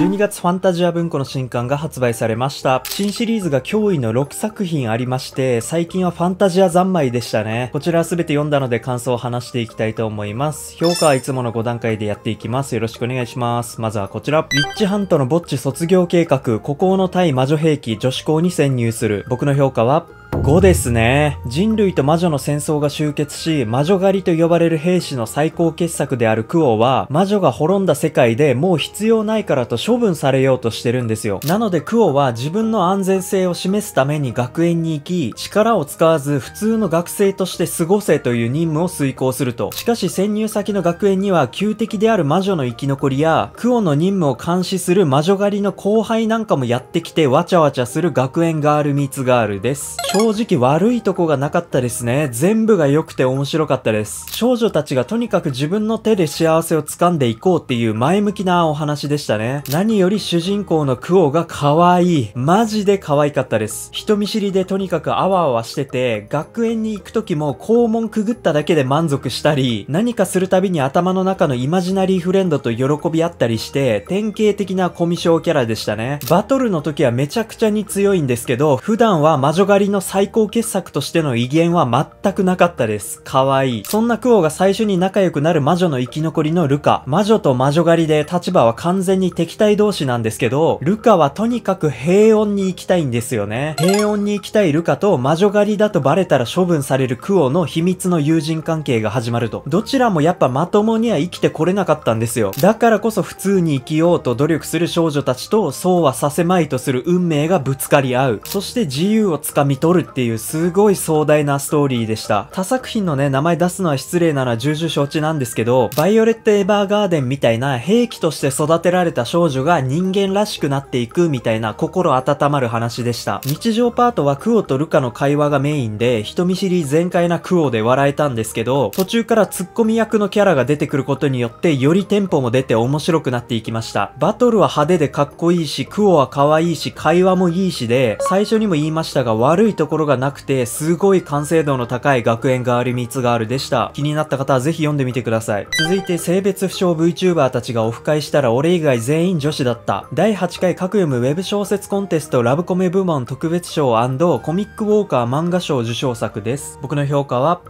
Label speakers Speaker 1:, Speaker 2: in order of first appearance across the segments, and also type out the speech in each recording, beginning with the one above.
Speaker 1: 12月ファンタジア文庫の新刊が発売されました。新シリーズが驚異の6作品ありまして、最近はファンタジア三昧でしたね。こちらは全て読んだので感想を話していきたいと思います。評価はいつもの5段階でやっていきます。よろしくお願いします。まずはこちら。ウィッチハントのぼっち卒業計画、孤高の対魔女兵器女子校に潜入する。僕の評価は5ですね。人類と魔女の戦争が終結し、魔女狩りと呼ばれる兵士の最高傑作であるクオは、魔女が滅んだ世界でもう必要ないからと処分されようとしてるんですよ。なのでクオは自分の安全性を示すために学園に行き、力を使わず普通の学生として過ごせという任務を遂行すると。しかし潜入先の学園には、旧敵である魔女の生き残りや、クオの任務を監視する魔女狩りの後輩なんかもやってきてわちゃわちゃする学園ガールミーツガールです。正直悪いとこがなかったですね。全部が良くて面白かったです。少女たちがとにかく自分の手で幸せを掴んでいこうっていう前向きなお話でしたね。何より主人公のクオが可愛い。マジで可愛かったです。人見知りでとにかくあわあわしてて、学園に行く時も校門くぐっただけで満足したり、何かするたびに頭の中のイマジナリーフレンドと喜び合ったりして、典型的なコミュ障キャラでしたね。バトルの時はめちゃくちゃに強いんですけど、普段は魔女狩りの最高傑作としての威厳は全くなかったです。可愛い。そんなクオが最初に仲良くなる魔女の生き残りのルカ。魔女と魔女狩りで立場は完全に敵対同士なんですけど、ルカはとにかく平穏に行きたいんですよね。平穏に行きたいルカと魔女狩りだとバレたら処分されるクオの秘密の友人関係が始まると。どちらもやっぱまともには生きてこれなかったんですよ。だからこそ普通に生きようと努力する少女たちとそうはさせまいとする運命がぶつかり合う。そして自由をつかみ取るっていうすごい壮大なストーリーでした。他作品のね、名前出すのは失礼なら重々承知なんですけど、バイオレット・エヴァーガーデンみたいな兵器として育てられた少女が人間らしくなっていくみたいな心温まる話でした。日常パートはクオとルカの会話がメインで、人見知り全開なクオで笑えたんですけど、途中からツッコミ役のキャラが出てくることによって、よりテンポも出て面白くなっていきました。バトルは派手でかっこいいし、クオは可愛いし、会話もいいしで、最初にも言いましたが悪いところところがなくて、すごい完成度の高い学園ガールミーがあるでした。気になった方はぜひ読んでみてください。続いて、性別不詳 VTuber たちがオフ会したら俺以外全員女子だった。第8回各読むウェブ小説コンテストラブコメ部門特別賞コミックウォーカー漫画賞受賞作です。僕の評価は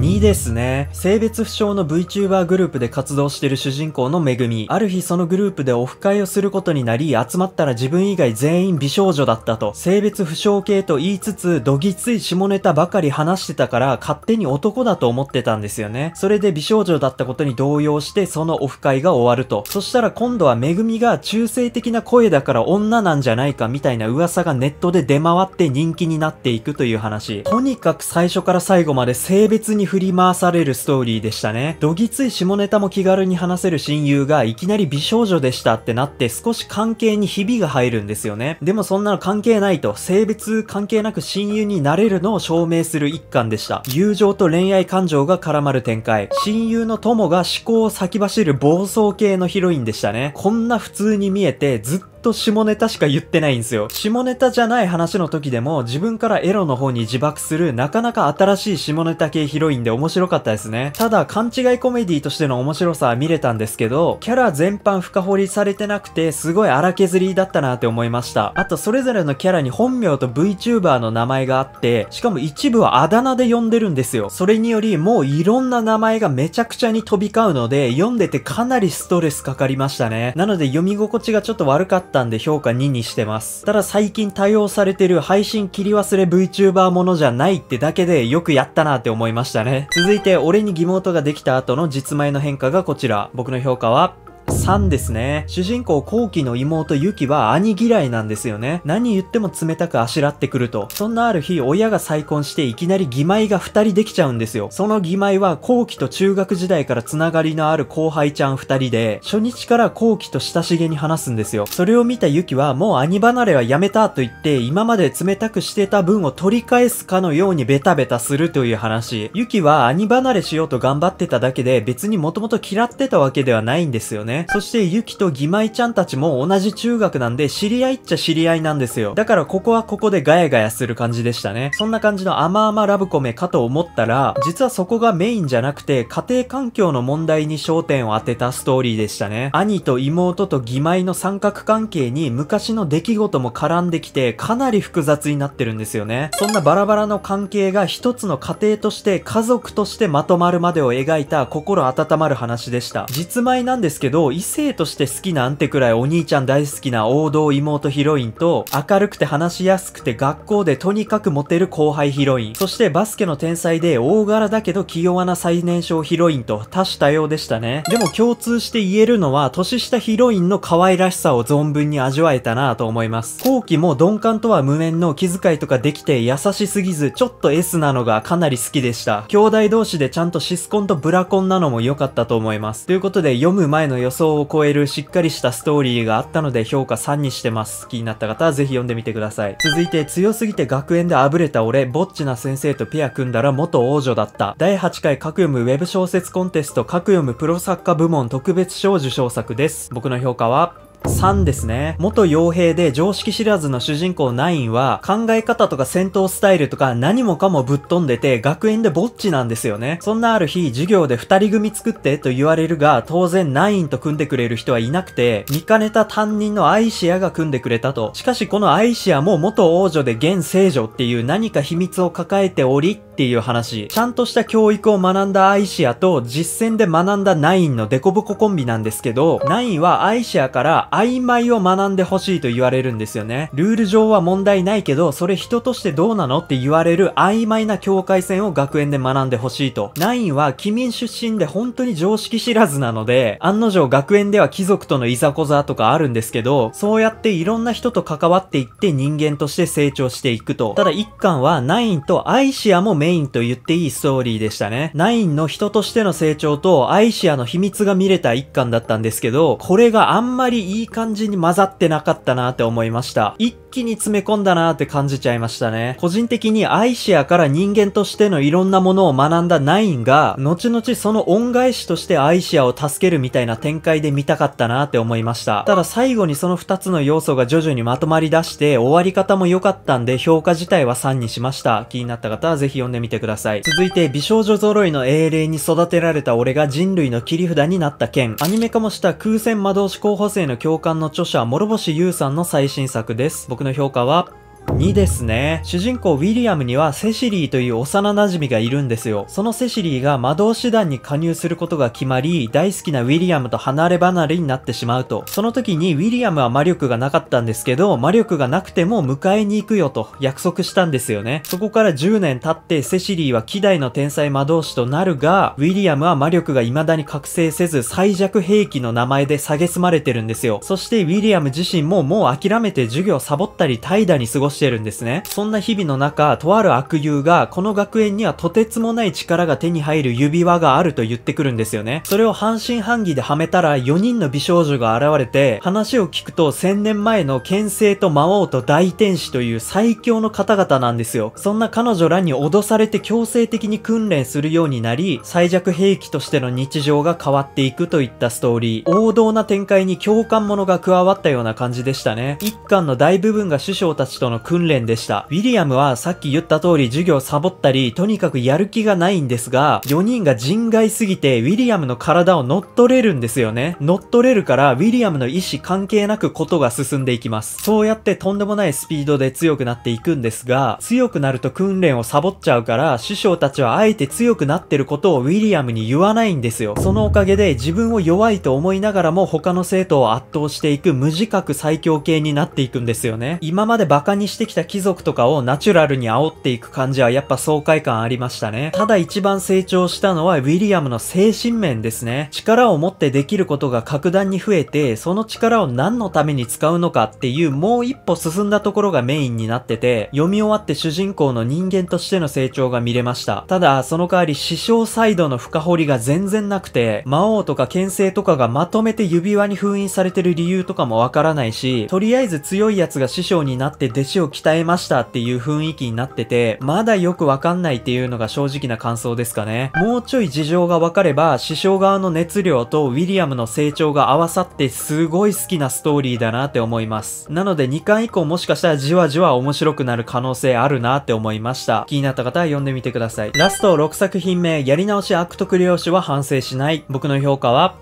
Speaker 1: 2ですね。性別不詳の VTuber グループで活動してる主人公のめぐみ。ある日そのグループでオフ会をすることになり、集まったら自分以外全員美少女だったと。性別不詳系と言いつつ、どぎつい下ネタばかり話してたから、勝手に男だと思ってたんですよね。それで美少女だったことに動揺して、そのオフ会が終わると。そしたら今度はめぐみが中性的な声だから女なんじゃないかみたいな噂がネットで出回って人気になっていくという話。とにかく最初から最後まで性別に振り回されるストーリーでしたね。どぎつい下ネタも気軽に話せる親友がいきなり美少女でしたってなって少し関係にひびが入るんですよね。でもそんなの関係ないと、性別関係なく親友になれるのを証明する一巻でした。友情と恋愛感情が絡まる展開。親友の友が思考を先走る暴走系のヒロインでしたね。こんな普通に見えてずっとと下ネタしか言ってないんですよ。下ネタじゃない話の時でも自分からエロの方に自爆するなかなか新しい下ネタ系ヒロインで面白かったですね。ただ勘違いコメディとしての面白さは見れたんですけど、キャラ全般深掘りされてなくてすごい荒削りだったなって思いました。あとそれぞれのキャラに本名と VTuber の名前があって、しかも一部はあだ名で呼んでるんですよ。それによりもういろんな名前がめちゃくちゃに飛び交うので、読んでてかなりストレスかかりましたね。なので読み心地がちょっと悪かったったんで評価2にしてます。ただ最近対応されてる配信切り忘れ VTuber ものじゃないってだけでよくやったなって思いましたね。続いて、俺に疑問ができた後の実前の変化がこちら。僕の評価は、3ですね。主人公後期の妹ユキは兄嫌いなんですよね。何言っても冷たくあしらってくると。そんなある日、親が再婚していきなり義妹が2人できちゃうんですよ。その義妹は後期と中学時代からつながりのある後輩ちゃん2人で、初日から後期と親しげに話すんですよ。それを見たユキはもう兄離れはやめたと言って、今まで冷たくしてた分を取り返すかのようにベタベタするという話。ユキは兄離れしようと頑張ってただけで、別にもともと嫌ってたわけではないんですよね。そして、ゆきとぎまいちゃんたちも同じ中学なんで、知り合いっちゃ知り合いなんですよ。だから、ここはここでガヤガヤする感じでしたね。そんな感じの甘々ラブコメかと思ったら、実はそこがメインじゃなくて、家庭環境の問題に焦点を当てたストーリーでしたね。兄と妹と義妹の三角関係に昔の出来事も絡んできて、かなり複雑になってるんですよね。そんなバラバラの関係が一つの家庭として家族としてまとまるまでを描いた心温まる話でした。実前なんですけど、異性として好きなんてくらいお兄ちゃん大好きな王道妹ヒロインと、明るくて話しやすくて学校でとにかくモテる後輩ヒロイン、そしてバスケの天才で大柄だけど器用な最年少ヒロインと多種多様でしたね。でも共通して言えるのは、年下ヒロインの可愛らしさを存分に味わえたなと思います。後期も鈍感とは無縁の気遣いとかできて優しすぎず、ちょっと S なのがかなり好きでした。兄弟同士でちゃんとシスコンとブラコンなのも良かったと思います。ということで、読む前の予想想を超えるしっかりしたストーリーがあったので評価3にしてます。気になった方はぜひ読んでみてください。続いて、強すぎて学園であぶれた俺、ぼっちな先生とペア組んだら元王女だった。第8回各読むウェブ小説コンテスト各読むプロ作家部門特別賞受賞作です。僕の評価は、3ですね。元傭兵で常識知らずの主人公ナインは考え方とか戦闘スタイルとか何もかもぶっ飛んでて学園でぼっちなんですよね。そんなある日授業で2人組作ってと言われるが当然ナインと組んでくれる人はいなくて見かねた担任のアイシアが組んでくれたと。しかしこのアイシアも元王女で現聖女っていう何か秘密を抱えておりっていう話。ちゃんとした教育を学んだアイシアと実践で学んだナインのデコボココンビなんですけど、ナインはアイシアから曖昧を学んでほしいと言われるんですよね。ルール上は問題ないけど、それ人としてどうなのって言われる曖昧な境界線を学園で学んでほしいと。ナインは機民出身で本当に常識知らずなので、案の定学園では貴族とのいざこざとかあるんですけど、そうやっていろんな人と関わっていって人間として成長していくと。ただ一巻はナインとアイシアも名メインと言っていいストーリーでしたね。ナインの人としての成長とアイシアの秘密が見れた一巻だったんですけど、これがあんまりいい感じに混ざってなかったなって思いました。一気に詰め込んだなーって感じちゃいましたね。個人的にアイシアから人間としてのいろんなものを学んだナインが、後々その恩返しとしてアイシアを助けるみたいな展開で見たかったなーって思いました。ただ最後にその2つの要素が徐々にまとまり出して、終わり方も良かったんで評価自体は3にしました。気になった方はぜひ読んでみてください。続いて、美少女揃いの英霊に育てられた俺が人類の切り札になった件。アニメ化もした空戦魔導士候補生の共感の著者、諸星優さんの最新作です。僕の評価は2ですね。主人公ウィリアムにはセシリーという幼馴染がいるんですよ。そのセシリーが魔導士団に加入することが決まり、大好きなウィリアムと離れ離れになってしまうと。その時にウィリアムは魔力がなかったんですけど、魔力がなくても迎えに行くよと約束したんですよね。そこから10年経ってセシリーは希代の天才魔導士となるが、ウィリアムは魔力が未だに覚醒せず最弱兵器の名前で蔑まれてるんですよ。そしてウィリアム自身ももう諦めて授業サボったり怠惰に過ごししてるんですね。そんな日々の中、とある悪友が、この学園にはとてつもない力が手に入る指輪があると言ってくるんですよね。それを半信半疑ではめたら、4人の美少女が現れて、話を聞くと1000年前の剣聖と魔王と大天使という最強の方々なんですよ。そんな彼女らに脅されて強制的に訓練するようになり、最弱兵器としての日常が変わっていくといったストーリー。王道な展開に共感ものが加わったような感じでしたね。一巻の大部分が師匠たちとの訓練でした。ウィリアムはさっき言った通り授業サボったり、とにかくやる気がないんですが、4人が人外すぎてウィリアムの体を乗っ取れるんですよね。乗っ取れるからウィリアムの意思関係なくことが進んでいきます。そうやってとんでもないスピードで強くなっていくんですが、強くなると訓練をサボっちゃうから、師匠たちはあえて強くなってることをウィリアムに言わないんですよ。そのおかげで自分を弱いと思いながらも他の生徒を圧倒していく無自覚最強系になっていくんですよね。今までバカにしてきた貴族とかをナチュラルに煽っていく感じはやっぱ爽快感ありましたね。ただ一番成長したのはウィリアムの精神面ですね。力を持ってできることが格段に増えて、その力を何のために使うのかっていうもう一歩進んだところがメインになってて、読み終わって主人公の人間としての成長が見れました。ただ、その代わり師匠サイドの深掘りが全然なくて、魔王とか牽制とかがまとめて指輪に封印されてる理由とかもわからないし、とりあえず強いやつが師匠になって弟子を鍛えましたっていう雰囲気になってて、まだよくわかんないっていうのが正直な感想ですかね。もうちょい事情がわかれば、師匠側の熱量とウィリアムの成長が合わさってすごい好きなストーリーだなって思います。なので2巻以降もしかしたらじわじわ面白くなる可能性あるなって思いました。気になった方は読んでみてください。ラスト6作品目、やり直し悪徳漁師は反省しない。僕の評価は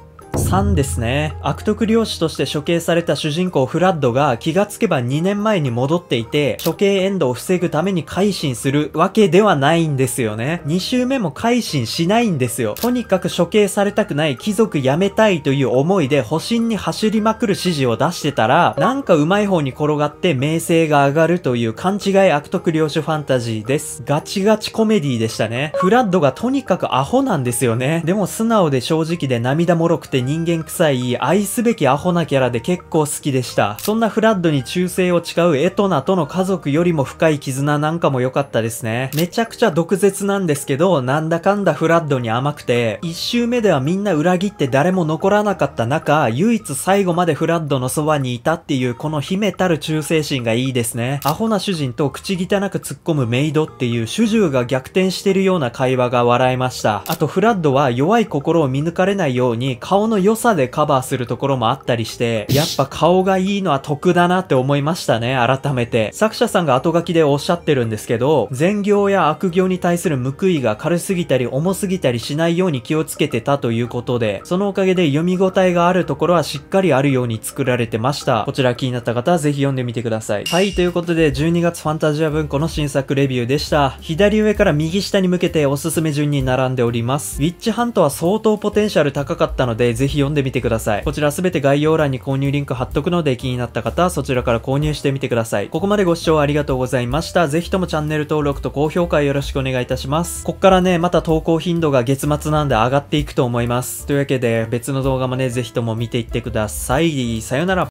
Speaker 1: 3ですね。悪徳漁師として処刑された主人公フラッドが気がつけば2年前に戻っていて、処刑エンドを防ぐために改心するわけではないんですよね。2周目も改心しないんですよ。とにかく処刑されたくない貴族辞めたいという思いで保身に走りまくる指示を出してたら、なんか上手い方に転がって名声が上がるという勘違い悪徳領主ファンタジーです。ガチガチコメディでしたね。フラッドがとにかくアホなんですよね。でも素直で正直で涙もろくて人人間臭い、愛すべきアホなキャラで結構好きでした。そんなフラッドに忠誠を誓うエトナとの家族よりも深い絆なんかも良かったですね。めちゃくちゃ毒舌なんですけど、なんだかんだフラッドに甘くて、一周目ではみんな裏切って誰も残らなかった中、唯一最後までフラッドのそばにいたっていうこの秘めたる忠誠心がいいですね。アホな主人と口汚く突っ込むメイドっていう主従が逆転してるような会話が笑えました。あとフラッドは弱い心を見抜かれないように顔の良さでカバーするところもあったりして、やっぱ顔がいいのは得だなって思いましたね、改めて。作者さんが後書きでおっしゃってるんですけど、善行や悪行に対する報いが軽すぎたり重すぎたりしないように気をつけてたということで、そのおかげで読み応えがあるところはしっかりあるように作られてました。こちら気になった方はぜひ読んでみてください。はい、ということで12月ファンタジア文庫の新作レビューでした。左上から右下に向けておすすめ順に並んでおります。ウィッチハントは相当ポテンシャル高かったので、ぜひ読んでみてください。こちらすべて概要欄に購入リンク貼っとくので気になった方はそちらから購入してみてください。ここまでご視聴ありがとうございました。ぜひともチャンネル登録と高評価よろしくお願いいたします。こっからね、また投稿頻度が月末なんで上がっていくと思います。というわけで別の動画もね、ぜひとも見ていってください。さよなら。